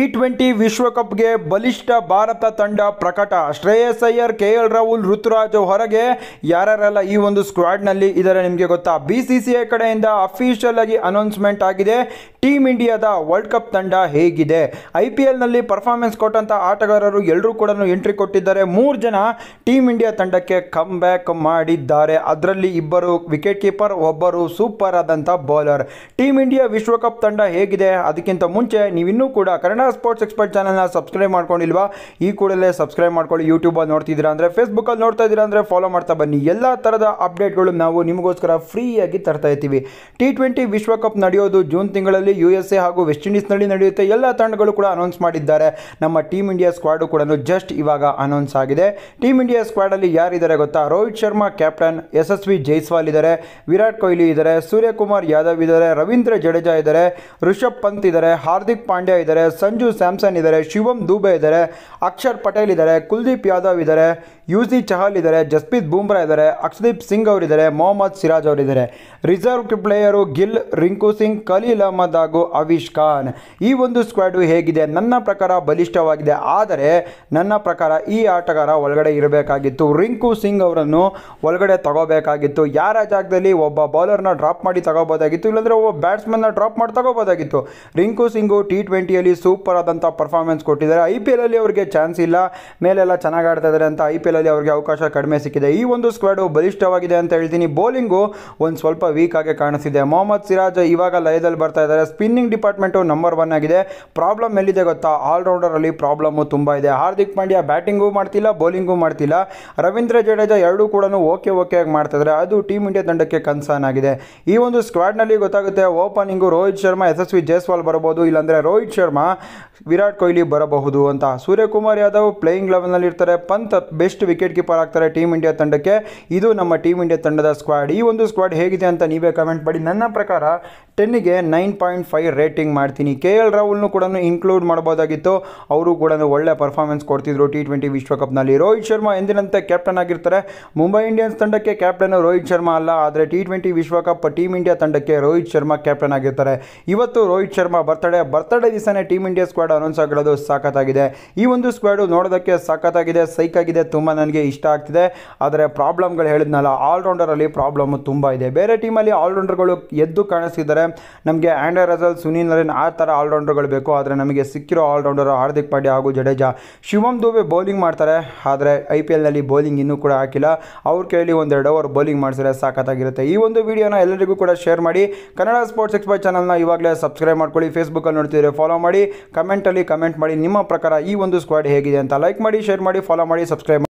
T twenty ವಿಶ್ವಕಪ್ಗೆ ಬಲಿಷ್ಠ ಭಾರತ ತಂಡ ಪ್ರಕಟ ಶ್ರೇಯಸ್ ಅಯ್ಯರ್ ಕೆ ಎಲ್ ರಾಹುಲ್ ಋತುರಾಜ್ ಹೊರಗೆ ಯಾರ್ಯಾರೆಲ್ಲ ಈ ಒಂದು ಸ್ಕ್ವಾಡ್ನಲ್ಲಿ ಇದ್ದಾರೆ ನಿಮಗೆ ಗೊತ್ತಾ ಬಿ ಸಿ ಸಿ ಐ ಕಡೆಯಿಂದ ಅಫಿಷಿಯಲ್ ಆಗಿ ಅನೌನ್ಸ್ಮೆಂಟ್ ಆಗಿದೆ ಟೀಮ್ ಇಂಡಿಯಾದ ವರ್ಲ್ಡ್ ಕಪ್ ತಂಡ ಹೇಗಿದೆ ಐ ಪಿ ಎಲ್ನಲ್ಲಿ ಪರ್ಫಾರ್ಮೆನ್ಸ್ ಕೊಟ್ಟಂಥ ಆಟಗಾರರು ಎಲ್ಲರೂ ಕೂಡ ಎಂಟ್ರಿ ಕೊಟ್ಟಿದ್ದಾರೆ ಮೂರು ಜನ ಟೀಮ್ ಇಂಡಿಯಾ ತಂಡಕ್ಕೆ ಕಮ್ ಬ್ಯಾಕ್ ಮಾಡಿದ್ದಾರೆ ಅದರಲ್ಲಿ ಇಬ್ಬರು ವಿಕೆಟ್ ಕೀಪರ್ ಒಬ್ಬರು ಸೂಪರ್ ಆದಂಥ ಬೌಲರ್ ಟೀಮ್ ಇಂಡಿಯಾ ವಿಶ್ವಕಪ್ ತಂಡ ಹೇಗಿದೆ ಅದಕ್ಕಿಂತ ಮುಂಚೆ ನೀವಿನ್ನೂ ಕೂಡ ಕನ್ನಡ ಸ್ಪೋರ್ಟ್ಸ್ ಎಕ್ಸ್ಪರ್ಟ್ ಚಾನಲ್ನ ಸಬ್ಸ್ಕ್ರೈಬ್ ಮಾಡ್ಕೊಂಡಿಲ್ವಾ ಈ ಕೂಡಲೇ ಸಬ್ಸ್ಕ್ರೈಬ್ ಮಾಡ್ಕೊಳ್ಳಿ ಯೂಟ್ಯೂಬಲ್ಲಿ ನೋಡ್ತಿದ್ದೀರಾ ಅಂದರೆ ಫೇಸ್ಬುಕ್ಕಲ್ಲಿ ನೋಡ್ತಾ ಇದ್ದೀರಾ ಅಂದರೆ ಫಾಲೋ ಮಾಡ್ತಾ ಬನ್ನಿ ಎಲ್ಲ ಥರದ ಅಪ್ಡೇಟ್ಗಳು ನಾವು ನಿಮಗೋಸ್ಕರ ಫ್ರೀಯಾಗಿ ತರ್ತಾ ಇರ್ತೀವಿ ಟಿ ಟ್ವೆಂಟಿ ವಿಶ್ವಕಪ್ ನಡೆಯೋದು ಜೂನ್ ತಿಂಗಳಲ್ಲಿ ಯು ಎಸ್ ಎ ಹಾಗೂ ವೆಸ್ಟ್ ಇಂಡೀಸ್ನಲ್ಲಿ ನಡೆಯುತ್ತೆ ಎಲ್ಲ ತಂಡಗಳು ಕೂಡ ಅನೌನ್ಸ್ ಮಾಡಿದ್ದಾರೆ ನಮ್ಮ ಟೀಮ್ ಇಂಡಿಯಾ ಸ್ಕ್ವಾಡು ಕೂಡ ಜಸ್ಟ್ ಇವಾಗ ಅನೌನ್ಸ್ ಆಗಿದೆ ಟೀಮ್ ಇಂಡಿಯಾ ಸ್ಕ್ವಾಡಲ್ಲಿ ಯಾರಿದ್ದಾರೆ ಗೊತ್ತಾ ರೋಹಿತ್ ಶರ್ಮಾ ಕ್ಯಾಪ್ಟನ್ ಯಶಸ್ವಿ ಜೈಸ್ವಾಲ್ ಇದ್ದಾರೆ ವಿರಾಟ್ ಕೊಹ್ಲಿ ಇದ್ದಾರೆ ಸೂರ್ಯಕುಮಾರ್ ಯಾದವ್ ಇದ್ದಾರೆ ರವೀಂದ್ರ ಜಡೇಜಾ ಇದ್ದಾರೆ ಋಷಭ್ ಪಂತ್ ಇದ್ದಾರೆ ಹಾರ್ದಿಕ್ ಪಾಂಡ್ಯ ಇದ್ದಾರೆ ಸಂಜು ಸ್ಯಾಮ್ಸನ್ ಇದ್ದಾರೆ ಶಿವಮ್ ದೂಬೆ ಇದ್ದಾರೆ ಅಕ್ಷರ್ ಪಟೇಲ್ ಇದ್ದಾರೆ ಕುಲ್ದೀಪ್ ಯಾದವ್ ಇದ್ದಾರೆ ಯುಸಿ ಚಹಲ್ ಇದ್ದಾರೆ ಜಸ್ಪ್ರೀತ್ ಬೂಮ್ರಾ ಇದ್ದಾರೆ ಅಕ್ಷದೀಪ್ ಸಿಂಗ್ ಅವರಿದ್ದಾರೆ ಮೊಹಮ್ಮದ್ ಸಿರಾಜ್ ಅವರಿದ್ದಾರೆ ರಿಸರ್ವ್ ಪ್ಲೇಯರು ಗಿಲ್ ರಿಂಕು ಸಿಂಗ್ ಖಲೀಲ್ ಅಹಮದ್ ಹಾಗೂ ಅವಿಶ್ ಖಾನ್ ಈ ಒಂದು ಸ್ಕ್ವಾಡು ಹೇಗಿದೆ ನನ್ನ ಪ್ರಕಾರ ಬಲಿಷ್ಠವಾಗಿದೆ ಆದರೆ ನನ್ನ ಪ್ರಕಾರ ಈ ಆಟಗಾರ ಒಳಗಡೆ ಇರಬೇಕಾಗಿತ್ತು ರಿಂಕು ಸಿಂಗ್ ಅವರನ್ನು ಒಳಗಡೆ ತಗೋಬೇಕಾಗಿತ್ತು ಯಾರ ಜಾಗದಲ್ಲಿ ಒಬ್ಬ ಬೌಲರ್ನ ಡ್ರಾಪ್ ಮಾಡಿ ತಗೋಬೋದಾಗಿತ್ತು ಇಲ್ಲಾಂದ್ರೆ ಒಬ್ಬ ಬ್ಯಾಟ್ಸ್ಮನ್ನ ಡ್ರಾಪ್ ಮಾಡಿ ತಗೋಬೋದಾಗಿತ್ತು ರಿಂಕು ಸಿಂಗು ಟಿ ಟ್ವೆಂಟಿಯಲ್ಲಿ ಸೂಪರ್ ಸೂಪರ್ ಆದಂಥ ಪರ್ಫಾರ್ಮೆನ್ಸ್ ಕೊಟ್ಟಿದ್ದಾರೆ ಐ ಪಿ ಅಲ್ಲಿ ಅವರಿಗೆ ಚಾನ್ಸ್ ಇಲ್ಲ ಮೇಲೆಲ್ಲ ಚೆನ್ನಾಗಿ ಆಡ್ತಾ ಇದ್ದಾರೆ ಅಂತ ಐ ಪಿ ಎಲಲ್ಲಿ ಅವ್ರಿಗೆ ಅವಕಾಶ ಕಡಿಮೆ ಸಿಕ್ಕಿದೆ ಈ ಒಂದು ಸ್ಕ್ವಾಡು ಬಲಿಷ್ಠವಾಗಿದೆ ಅಂತ ಹೇಳ್ತೀನಿ ಬೌಲಿಂಗು ಒಂದು ಸ್ವಲ್ಪ ವೀಕ್ ಆಗಿ ಕಾಣಿಸ್ತಿದೆ ಮೊಹಮ್ಮದ್ ಸಿರಾಜ್ ಇವಾಗ ಲಯದಲ್ಲಿ ಬರ್ತಾ ಇದ್ದಾರೆ ಸ್ಪಿನ್ನಿಂಗ್ ಡಿಪಾರ್ಟ್ಮೆಂಟು ನಂಬರ್ ಒನ್ ಆಗಿದೆ ಪ್ರಾಬ್ಲಮ್ ಎಲ್ಲಿದೆ ಗೊತ್ತಾ ಅಲ್ಲಿ ಪ್ರಾಬ್ಲಮ್ಮು ತುಂಬ ಇದೆ ಹಾರ್ದಿಕ್ ಪಾಂಡ್ಯ ಬ್ಯಾಟಿಂಗೂ ಮಾಡ್ತಿಲ್ಲ ಬೌಲಿಂಗೂ ಮಾಡ್ತಿಲ್ಲ ರವೀಂದ್ರ ಜಡೇಜಾ ಎರಡೂ ಕೂಡ ಓಕೆ ಓಕೆ ಆಗಿ ಮಾಡ್ತಾ ಇದ್ದಾರೆ ಅದು ಟೀಮ್ ಇಂಡಿಯಾ ತಂಡಕ್ಕೆ ಕನ್ಸರ್ನ್ ಆಗಿದೆ ಈ ಒಂದು ಸ್ಕ್ವಾಡ್ನಲ್ಲಿ ಗೊತ್ತಾಗುತ್ತೆ ಓಪನಿಂಗು ರೋಹಿತ್ ಶರ್ಮಾ ಯಶಸ್ವಿ ಜೈಸ್ವಾಲ್ ಬರ್ಬೋದು ಇಲ್ಲಾಂದರೆ ರೋಹಿತ್ ಶರ್ಮಾ ವಿರಾಟ್ ಕೊಹ್ಲಿ ಬರಬಹುದು ಅಂತ ಸೂರ್ಯಕುಮಾರ್ ಯಾದವ್ ಪ್ಲೇಯಿಂಗ್ ಲೆವೆಲ್ನಲ್ಲಿ ಇರ್ತಾರೆ ಪಂತ್ ಬೆಸ್ಟ್ ವಿಕೆಟ್ ಕೀಪರ್ ಆಗ್ತಾರೆ ಟೀಮ್ ಇಂಡಿಯಾ ತಂಡಕ್ಕೆ ಇದು ನಮ್ಮ ಟೀಮ್ ಇಂಡಿಯಾ ತಂಡದ ಸ್ಕ್ವಾಡ್ ಈ ಒಂದು ಸ್ಕ್ವಾಡ್ ಹೇಗಿದೆ ಅಂತ ನೀವೇ ಕಮೆಂಟ್ ಮಾಡಿ ನನ್ನ ಪ್ರಕಾರ ಟೆನ್ನಿಗೆ ನೈನ್ ಪಾಯಿಂಟ್ ಫೈವ್ ರೇಟಿಂಗ್ ಮಾಡ್ತೀನಿ ಕೆ ಎಲ್ ರಾಹುಲ್ನು ಕೂಡ ಇನ್ಕ್ಲೂಡ್ ಮಾಡ್ಬೋದಾಗಿತ್ತು ಅವರು ಕೂಡ ಒಳ್ಳೆ ಪರ್ಫಾರ್ಮೆನ್ಸ್ ಕೊಡ್ತಿದ್ರು ಟಿ ಟ್ವೆಂಟಿ ವಿಶ್ವಕಪ್ನಲ್ಲಿ ರೋಹಿತ್ ಶರ್ಮಾ ಎಂದಿನಂತೆ ಕ್ಯಾಪ್ಟನ್ ಆಗಿರ್ತಾರೆ ಮುಂಬೈ ಇಂಡಿಯನ್ಸ್ ತಂಡಕ್ಕೆ ಕ್ಯಾಪ್ಟನ್ ರೋಹಿತ್ ಶರ್ಮಾ ಅಲ್ಲ ಆದರೆ ಟಿ ಟ್ವೆಂಟಿ ವಿಶ್ವಕಪ್ ಟೀಮ್ ಇಂಡಿಯಾ ತಂಡಕ್ಕೆ ರೋಹಿತ್ ಶರ್ಮಾ ಕ್ಯಾಪ್ಟನ್ ಆಗಿರ್ತಾರೆ ಇವತ್ತು ರೋಹಿತ್ ಶರ್ಮಾ ಬರ್ತಡೇ ಬರ್ತಡೇ ದಿವಸನೇ ಟೀಮ್ ಇಂಡಿಯಾ ಸ್ಕ್ವಾಡ್ ಅನೌನ್ಸ್ ಆಗಿರೋದು ಸಾಕತ್ತಾಗಿದೆ ಈ ಒಂದು ಸ್ಕ್ವಾಡು ನೋಡೋದಕ್ಕೆ ಸಾಕತ್ತಾಗಿದೆ ಆಗಿದೆ ತುಂಬ ನನಗೆ ಇಷ್ಟ ಆಗ್ತಿದೆ ಆದರೆ ಪ್ರಾಬ್ಲಮ್ಗಳು ಹೇಳಿದ್ನಲ್ಲ ಆಲ್ರೌಂಡರಲ್ಲಿ ಪ್ರಾಬ್ಲಮ್ ತುಂಬ ಇದೆ ಬೇರೆ ಟೀಮಲ್ಲಿ ಆಲ್ರೌಂಡರ್ಗಳು ಎದ್ದು ಕಾಣಿಸ್ತಿದ್ದಾರೆ ನಮಗೆ ಆ್ಯಂಡರ್ ರಜಲ್ ಸುನೀಲ್ ನರೇನ್ ಆ ಥರ ಆಲ್ರೌಂಡರ್ಗಳು ಬೇಕು ಆದರೆ ನಮಗೆ ಸಿಕ್ಕಿರೋ ಆಲ್ರೌಂಡರ್ ಹಾರ್ದಿಕ್ ಪಾಂಡ್ಯ ಹಾಗೂ ಜಡೇಜಾ ಶಿವಮ್ ದುಬೆ ಬೌಲಿಂಗ್ ಮಾಡ್ತಾರೆ ಆದರೆ ಐ ಪಿ ಎಲ್ನಲ್ಲಿ ಬೌಲಿಂಗ್ ಇನ್ನೂ ಕೂಡ ಹಾಕಿಲ್ಲ ಅವ್ರ ಕೇಳಿ ಒಂದೆರಡು ಓವರ್ ಬೌಲಿಂಗ್ ಮಾಡಿಸಿದ್ರೆ ಸಾಕತ್ತಾಗಿರುತ್ತೆ ಈ ಒಂದು ವಿಡಿಯೋನ ಎಲ್ಲರಿಗೂ ಕೂಡ ಶೇರ್ ಮಾಡಿ ಕನ್ನಡ ಸ್ಪೋರ್ಟ್ಸ್ ಎಕ್ಸ್ಪರ್ಟ್ ಚಾನಲ್ನ ಇವಾಗಲೇ ಸಬ್ಸ್ಕ್ರೈಬ್ ಮಾಡ್ಕೊಳ್ಳಿ ಫೇಸ್ಬುಕ್ಕಲ್ಲಿ ನೋಡ್ತಿದ್ರೆ ಫಾಲೋ ಮಾಡಿ ಕಮೆಂಟಲ್ಲಿ ಕಮೆಂಟ್ ಮಾಡಿ ನಿಮ್ಮ ಪ್ರಕಾರ ಈ ಒಂದು ಸ್ಕ್ವಾಡ್ ಹೇಗಿದೆ ಅಂತ ಲೈಕ್ ಮಾಡಿ ಶೇರ್ ಮಾಡಿ ಫಾಲೋ ಮಾಡಿ ಸಬ್ಸ್ಕ್ರೈಬ್